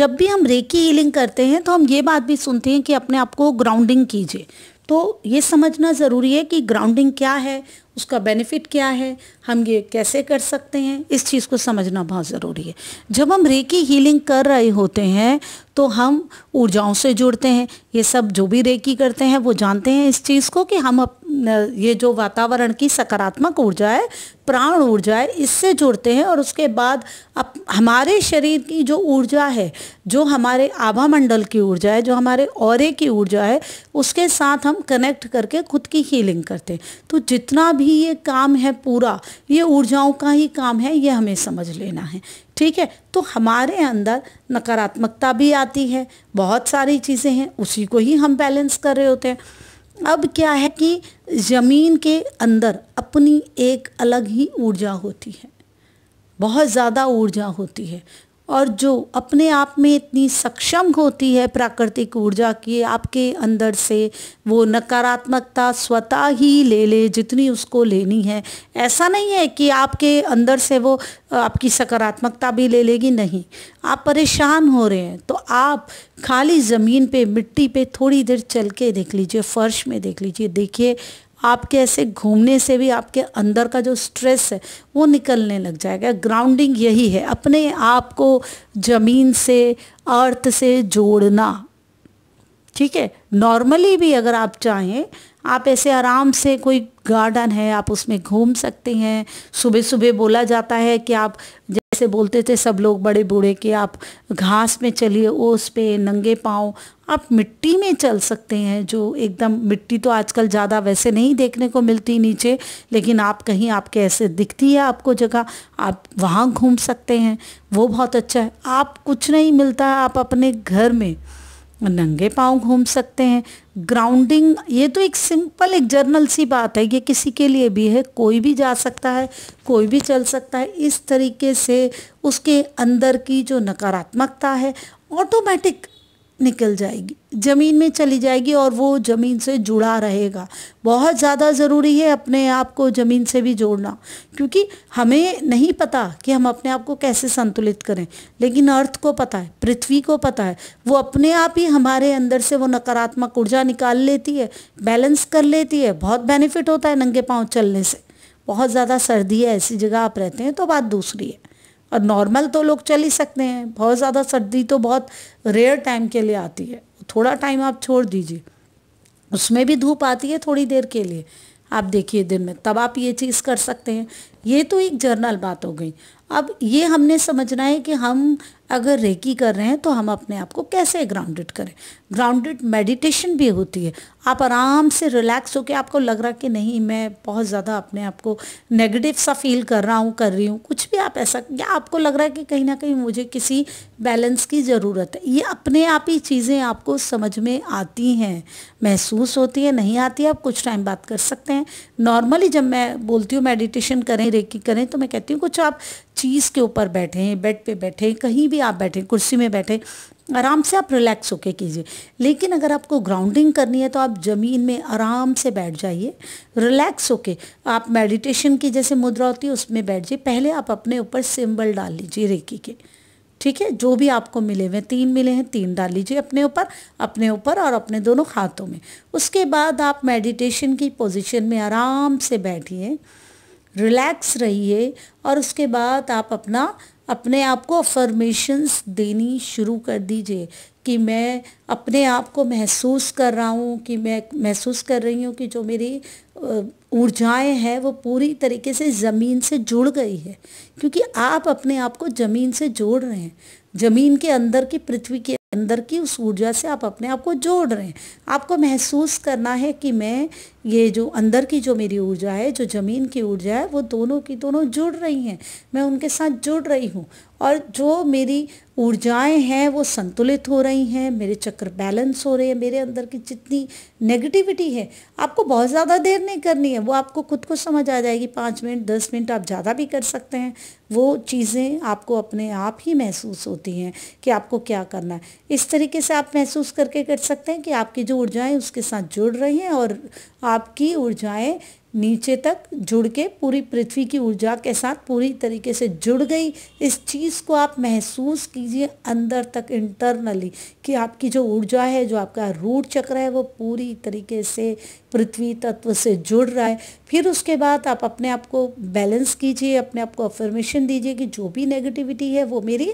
जब भी हम रेकी हीलिंग करते हैं तो हम ये बात भी सुनते हैं कि अपने आप को ग्राउंडिंग कीजिए तो ये समझना ज़रूरी है कि ग्राउंडिंग क्या है उसका बेनिफिट क्या है हम ये कैसे कर सकते हैं इस चीज़ को समझना बहुत ज़रूरी है जब हम रेकी हीलिंग कर रहे होते हैं तो हम ऊर्जाओं से जुड़ते हैं ये सब जो भी रेकी करते हैं वो जानते हैं इस चीज़ को कि हम अप ये जो वातावरण की सकारात्मक ऊर्जा है प्राण ऊर्जा है इससे जुड़ते हैं और उसके बाद अप, हमारे शरीर की जो ऊर्जा है जो हमारे आभा मंडल की ऊर्जा है जो हमारे और की ऊर्जा है उसके साथ हम कनेक्ट करके खुद की हीलिंग करते हैं तो जितना भी ये काम है पूरा ये ऊर्जाओं का ही काम है ये हमें समझ लेना है ठीक है तो हमारे अंदर नकारात्मकता भी आती है बहुत सारी चीज़ें हैं उसी को ही हम बैलेंस कर रहे होते हैं अब क्या है कि ज़मीन के अंदर अपनी एक अलग ही ऊर्जा होती है बहुत ज़्यादा ऊर्जा होती है और जो अपने आप में इतनी सक्षम होती है प्राकृतिक ऊर्जा की आपके अंदर से वो नकारात्मकता स्वतः ही ले ले जितनी उसको लेनी है ऐसा नहीं है कि आपके अंदर से वो आपकी सकारात्मकता भी ले लेगी नहीं आप परेशान हो रहे हैं तो आप खाली ज़मीन पे मिट्टी पे थोड़ी देर चल के देख लीजिए फ़र्श में देख लीजिए देखिए आपके ऐसे घूमने से भी आपके अंदर का जो स्ट्रेस है वो निकलने लग जाएगा ग्राउंडिंग यही है अपने आप को ज़मीन से अर्थ से जोड़ना ठीक है नॉर्मली भी अगर आप चाहें आप ऐसे आराम से कोई गार्डन है आप उसमें घूम सकते हैं सुबह सुबह बोला जाता है कि आप जैसे बोलते थे सब लोग बड़े बूढ़े कि आप घास में चलिए ओस पे नंगे पाँव आप मिट्टी में चल सकते हैं जो एकदम मिट्टी तो आजकल ज़्यादा वैसे नहीं देखने को मिलती नीचे लेकिन आप कहीं आपके ऐसे दिखती है आपको जगह आप वहाँ घूम सकते हैं वो बहुत अच्छा है आप कुछ नहीं मिलता आप अपने घर में नंगे पाँव घूम सकते हैं ग्राउंडिंग ये तो एक सिंपल एक जर्नल सी बात है ये किसी के लिए भी है कोई भी जा सकता है कोई भी चल सकता है इस तरीके से उसके अंदर की जो नकारात्मकता है ऑटोमेटिक निकल जाएगी ज़मीन में चली जाएगी और वो ज़मीन से जुड़ा रहेगा बहुत ज़्यादा ज़रूरी है अपने आप को ज़मीन से भी जोड़ना क्योंकि हमें नहीं पता कि हम अपने आप को कैसे संतुलित करें लेकिन अर्थ को पता है पृथ्वी को पता है वो अपने आप ही हमारे अंदर से वो नकारात्मक ऊर्जा निकाल लेती है बैलेंस कर लेती है बहुत बेनिफिट होता है नंगे पाँव चलने से बहुत ज़्यादा सर्दी है ऐसी जगह आप रहते हैं तो बात दूसरी है और नॉर्मल तो लोग चल ही सकते हैं बहुत ज़्यादा सर्दी तो बहुत रेयर टाइम के लिए आती है थोड़ा टाइम आप छोड़ दीजिए उसमें भी धूप आती है थोड़ी देर के लिए आप देखिए दिन में तब आप ये चीज़ कर सकते हैं ये तो एक जर्नल बात हो गई अब ये हमने समझना है कि हम अगर रेकी कर रहे हैं तो हम अपने आप को कैसे ग्राउंडेड करें ग्राउंडेड मेडिटेशन भी होती है आप आराम से रिलैक्स होकर आपको लग रहा कि नहीं मैं बहुत ज़्यादा अपने आप को नेगेटिव सा फील कर रहा हूँ कर रही हूँ कुछ भी आप ऐसा या आपको लग रहा है कि कहीं ना कहीं मुझे किसी बैलेंस की ज़रूरत है ये अपने आप ही चीज़ें आपको समझ में आती हैं महसूस होती है नहीं आती है आप कुछ टाइम बात कर सकते हैं नॉर्मली जब मैं बोलती हूँ मेडिटेशन करें रेकी करें तो मैं कहती हूँ कुछ आप चीज़ के ऊपर बैठे हैं बेड पे बैठे हैं कहीं भी आप बैठे कुर्सी में बैठे आराम से आप रिलैक्स होके कीजिए लेकिन अगर आपको ग्राउंडिंग करनी है तो आप ज़मीन में आराम से बैठ जाइए रिलैक्स होके आप मेडिटेशन की जैसे मुद्रा होती है उसमें बैठ जाइए पहले आप अपने ऊपर सिंबल डाल लीजिए रेकी के ठीक है जो भी आपको मिले हुए तीन मिले हैं तीन डाल लीजिए अपने ऊपर अपने ऊपर और अपने दोनों हाथों में उसके बाद आप मेडिटेशन की पोजिशन में आराम से बैठिए रिलैक्स रहिए और उसके बाद आप अपना अपने आप को अफर्मेशंस देनी शुरू कर दीजिए कि मैं अपने आप को महसूस कर रहा हूँ कि मैं महसूस कर रही हूँ कि जो मेरी ऊर्जाएं हैं वो पूरी तरीके से ज़मीन से जुड़ गई है क्योंकि आप अपने आप को ज़मीन से जोड़ रहे हैं ज़मीन के अंदर की पृथ्वी के अंदर की उस ऊर्जा से आप अपने आप को जोड़ रहे हैं आपको महसूस करना है कि मैं ये जो अंदर की जो मेरी ऊर्जा है जो ज़मीन की ऊर्जा है वो दोनों की दोनों जुड़ रही हैं मैं उनके साथ जुड़ रही हूँ और जो मेरी ऊर्जाएं हैं वो संतुलित हो रही हैं मेरे चक्र बैलेंस हो रहे हैं मेरे अंदर की जितनी नेगेटिविटी है आपको बहुत ज़्यादा देर नहीं करनी है वो आपको खुद को समझ आ जाएगी पाँच मिनट दस मिनट आप ज़्यादा भी कर सकते हैं वो चीज़ें आपको अपने आप ही महसूस होती हैं कि आपको क्या करना है इस तरीके से आप महसूस करके कर सकते हैं कि आपकी जो ऊर्जाएँ उसके साथ जुड़ रही हैं और आपकी ऊर्जाएँ नीचे तक जुड़ के पूरी पृथ्वी की ऊर्जा के साथ पूरी तरीके से जुड़ गई इस चीज़ को आप महसूस कीजिए अंदर तक इंटरनली कि आपकी जो ऊर्जा है जो आपका रूट चक्र है वो पूरी तरीके से पृथ्वी तत्व से जुड़ रहा है फिर उसके बाद आप अपने आप को बैलेंस कीजिए अपने आप को अफर्मेशन दीजिए कि जो भी नेगेटिविटी है वो मेरी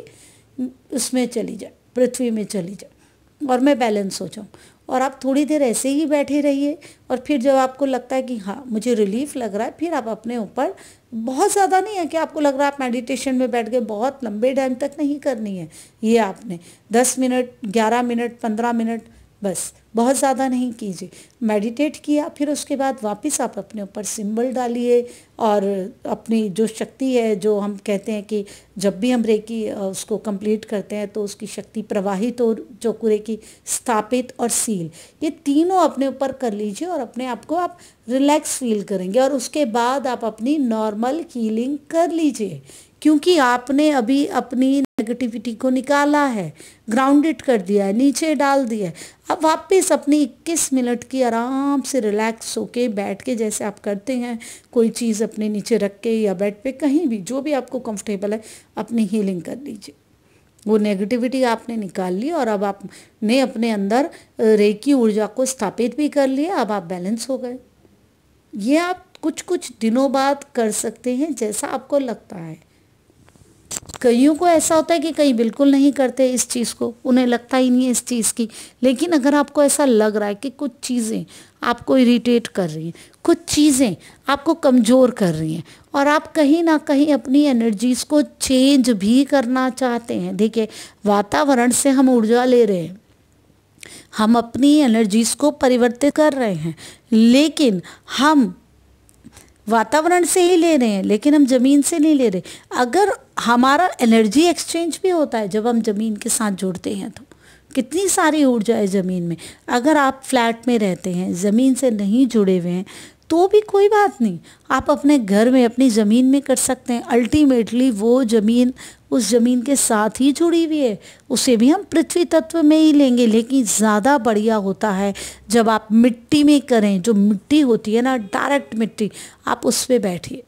उसमें चली जाए पृथ्वी में चली जाए और मैं बैलेंस हो जाऊँ और आप थोड़ी देर ऐसे ही बैठे रहिए और फिर जब आपको लगता है कि हाँ मुझे रिलीफ लग रहा है फिर आप अपने ऊपर बहुत ज़्यादा नहीं है कि आपको लग रहा है आप मेडिटेशन में बैठ गए बहुत लंबे टाइम तक नहीं करनी है ये आपने दस मिनट ग्यारह मिनट पंद्रह मिनट बस बहुत ज़्यादा नहीं कीजिए मेडिटेट किया फिर उसके बाद वापस आप अपने ऊपर सिंबल डालिए और अपनी जो शक्ति है जो हम कहते हैं कि जब भी हम रेकी उसको कंप्लीट करते हैं तो उसकी शक्ति प्रवाहित और कुरे की स्थापित और सील ये तीनों अपने ऊपर कर लीजिए और अपने आप को आप रिलैक्स फील करेंगे और उसके बाद आप अपनी नॉर्मल हीलिंग कर लीजिए क्योंकि आपने अभी अपनी नेगेटिविटी को निकाला है ग्राउंडेड कर दिया है नीचे डाल दिया है अब वापस अपनी 21 मिनट की आराम से रिलैक्स होके बैठ के जैसे आप करते हैं कोई चीज़ अपने नीचे रख के या बेड पे कहीं भी जो भी आपको कंफर्टेबल है अपनी हीलिंग कर लीजिए वो नेगेटिविटी आपने निकाल ली और अब आपने अपने अंदर रेकी ऊर्जा को स्थापित भी कर लिया अब आप बैलेंस हो गए ये आप कुछ कुछ दिनों बाद कर सकते हैं जैसा आपको लगता है कईयों को ऐसा होता है कि कई बिल्कुल नहीं करते इस चीज़ को उन्हें लगता ही नहीं है इस चीज़ की लेकिन अगर आपको ऐसा लग रहा है कि कुछ चीज़ें आपको इरिटेट कर रही हैं कुछ चीज़ें आपको कमज़ोर कर रही हैं और आप कहीं ना कहीं अपनी एनर्जीज़ को चेंज भी करना चाहते हैं देखिए वातावरण से हम ऊर्जा ले रहे हैं हम अपनी एनर्जीज़ को परिवर्तित कर रहे हैं लेकिन हम वातावरण से ही ले रहे हैं लेकिन हम ज़मीन से नहीं ले रहे अगर हमारा एनर्जी एक्सचेंज भी होता है जब हम ज़मीन के साथ जुड़ते हैं तो कितनी सारी ऊर्जा है ज़मीन में अगर आप फ्लैट में रहते हैं ज़मीन से नहीं जुड़े हुए हैं तो भी कोई बात नहीं आप अपने घर में अपनी ज़मीन में कर सकते हैं अल्टीमेटली वो ज़मीन उस ज़मीन के साथ ही जुड़ी हुई है उसे भी हम पृथ्वी तत्व में ही लेंगे लेकिन ज़्यादा बढ़िया होता है जब आप मिट्टी में करें जो मिट्टी होती है ना डायरेक्ट मिट्टी आप उस पर बैठिए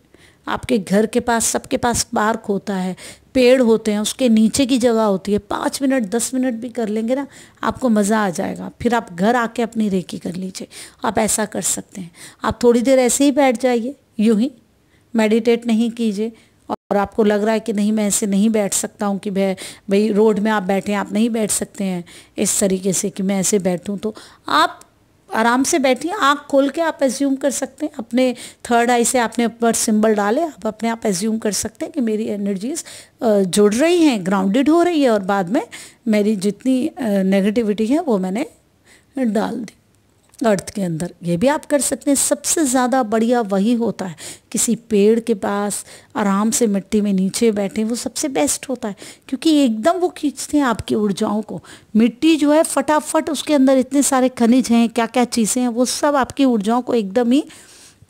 आपके घर के पास सबके पास पार्क होता है पेड़ होते हैं उसके नीचे की जगह होती है पाँच मिनट दस मिनट भी कर लेंगे ना आपको मज़ा आ जाएगा फिर आप घर आके अपनी रेकी कर लीजिए आप ऐसा कर सकते हैं आप थोड़ी देर ऐसे ही बैठ जाइए यूं ही मेडिटेट नहीं कीजिए और आपको लग रहा है कि नहीं मैं ऐसे नहीं बैठ सकता हूँ कि भाई भाई रोड में आप बैठे आप नहीं बैठ सकते हैं इस तरीके से कि मैं ऐसे बैठूँ तो आप आराम से बैठिए आँख खोल के आप एज्यूम कर सकते हैं अपने थर्ड आई से आपने ऊपर सिंबल डाले आप अपने आप एज्यूम कर सकते हैं कि मेरी एनर्जीज जुड़ रही हैं ग्राउंडेड हो रही है और बाद में मेरी जितनी नेगेटिविटी है वो मैंने डाल दी अर्थ के अंदर ये भी आप कर सकते हैं सबसे ज़्यादा बढ़िया वही होता है किसी पेड़ के पास आराम से मिट्टी में नीचे बैठे वो सबसे बेस्ट होता है क्योंकि एकदम वो खींचते हैं आपकी ऊर्जाओं को मिट्टी जो है फटाफट उसके अंदर इतने सारे खनिज हैं क्या क्या चीज़ें हैं वो सब आपकी ऊर्जाओं को एकदम ही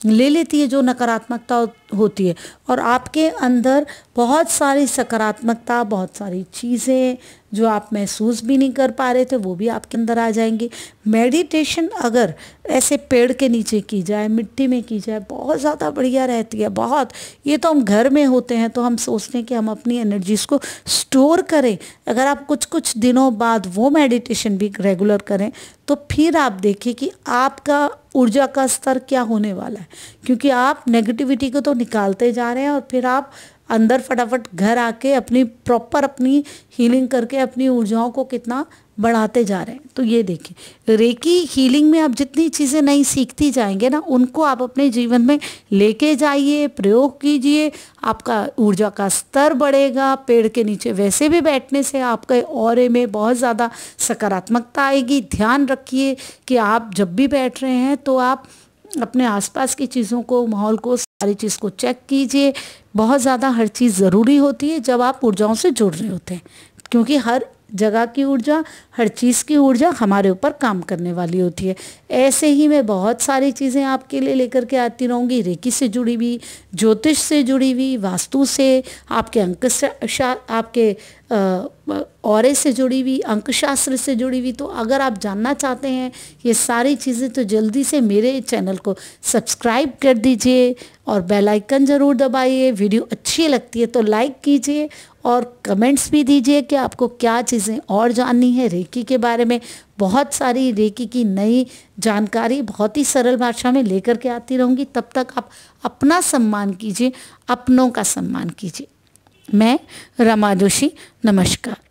ले लेती है जो नकारात्मकता और होती है और आपके अंदर बहुत सारी सकारात्मकता बहुत सारी चीज़ें जो आप महसूस भी नहीं कर पा रहे थे वो भी आपके अंदर आ जाएंगी मेडिटेशन अगर ऐसे पेड़ के नीचे की जाए मिट्टी में की जाए बहुत ज़्यादा बढ़िया रहती है बहुत ये तो हम घर में होते हैं तो हम सोचते हैं कि हम अपनी एनर्जीज़ को स्टोर करें अगर आप कुछ कुछ दिनों बाद वो मेडिटेशन भी रेगुलर करें तो फिर आप देखिए कि आपका ऊर्जा का स्तर क्या होने वाला है क्योंकि आप नेगेटिविटी को तो निकालते जा रहे हैं और फिर आप अंदर फटाफट घर आके अपनी प्रॉपर अपनी हीलिंग करके अपनी ऊर्जाओं को कितना बढ़ाते जा रहे हैं तो ये देखिए रेकी हीलिंग में आप जितनी चीज़ें नई सीखती जाएंगे ना उनको आप अपने जीवन में लेके जाइए प्रयोग कीजिए आपका ऊर्जा का स्तर बढ़ेगा पेड़ के नीचे वैसे भी बैठने से आपके और में बहुत ज़्यादा सकारात्मकता आएगी ध्यान रखिए कि आप जब भी बैठ रहे हैं तो आप अपने आसपास की चीज़ों को माहौल को सारी चीज़ को चेक कीजिए बहुत ज़्यादा हर चीज़ ज़रूरी होती है जब आप ऊर्जाओं से जुड़ रहे होते हैं क्योंकि हर जगह की ऊर्जा हर चीज़ की ऊर्जा हमारे ऊपर काम करने वाली होती है ऐसे ही मैं बहुत सारी चीज़ें आपके लिए लेकर के आती रहूँगी रेकी से जुड़ी हुई ज्योतिष से जुड़ी हुई वास्तु से आपके अंक से आपके आ, और से जुड़ी हुई अंकशास्त्र से जुड़ी हुई तो अगर आप जानना चाहते हैं ये सारी चीज़ें तो जल्दी से मेरे चैनल को सब्सक्राइब कर दीजिए और बेल आइकन ज़रूर दबाइए वीडियो अच्छी लगती है तो लाइक कीजिए और कमेंट्स भी दीजिए कि आपको क्या चीज़ें और जाननी है रेकी के बारे में बहुत सारी रेकी की नई जानकारी बहुत ही सरल भाषा में लेकर के आती रहूँगी तब तक आप अपना सम्मान कीजिए अपनों का सम्मान कीजिए मैं रमा जोशी नमस्कार